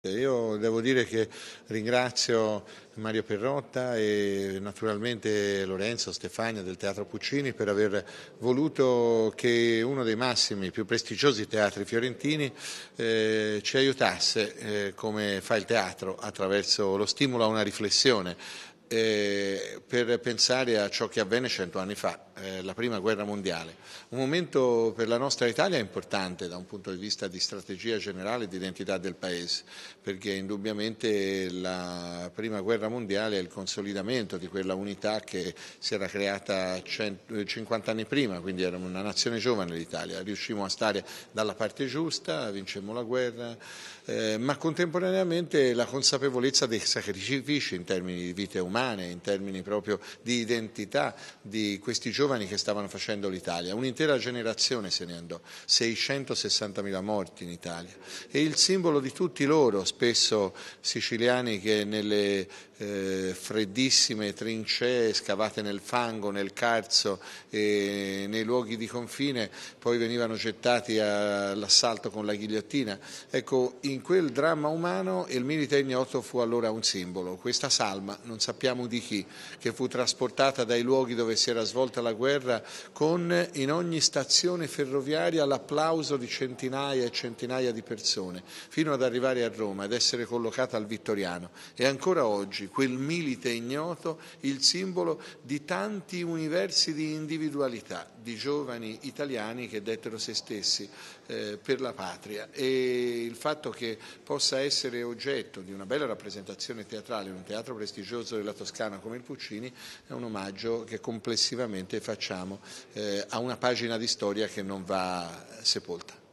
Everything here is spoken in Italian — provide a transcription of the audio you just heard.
Eh, io devo dire che ringrazio Mario Perrotta e naturalmente Lorenzo Stefania del Teatro Puccini per aver voluto che uno dei massimi, più prestigiosi teatri fiorentini eh, ci aiutasse, eh, come fa il teatro, attraverso lo stimolo a una riflessione eh, per pensare a ciò che avvenne cento anni fa, eh, la prima guerra mondiale. Un momento per la nostra Italia importante da un punto di vista di strategia generale e di identità del Paese, perché indubbiamente la prima guerra mondiale è il consolidamento di quella unità che si era creata 50 eh, anni prima, quindi era una nazione giovane l'Italia. Riuscimmo a stare dalla parte giusta, vincemmo la guerra, eh, ma contemporaneamente la consapevolezza dei sacrifici in termini di vite umane umane, in termini proprio di identità di questi giovani che stavano facendo l'Italia. Un'intera generazione se ne andò, 660.000 morti in Italia. E il simbolo di tutti loro, spesso siciliani che nelle eh, freddissime trincee scavate nel fango, nel carzo e nei luoghi di confine, poi venivano gettati all'assalto con la ghigliottina. Ecco, in quel dramma umano il milite ignoto fu allora un simbolo. Questa salma non sappiamo sappiamo di chi, che fu trasportata dai luoghi dove si era svolta la guerra con in ogni stazione ferroviaria l'applauso di centinaia e centinaia di persone, fino ad arrivare a Roma ed essere collocata al Vittoriano. E ancora oggi quel milite ignoto, il simbolo di tanti universi di individualità, di giovani italiani che dettero se stessi eh, per la patria. E il fatto che possa essere oggetto di una bella rappresentazione teatrale, un teatro prestigioso della toscana come il Puccini, è un omaggio che complessivamente facciamo eh, a una pagina di storia che non va sepolta.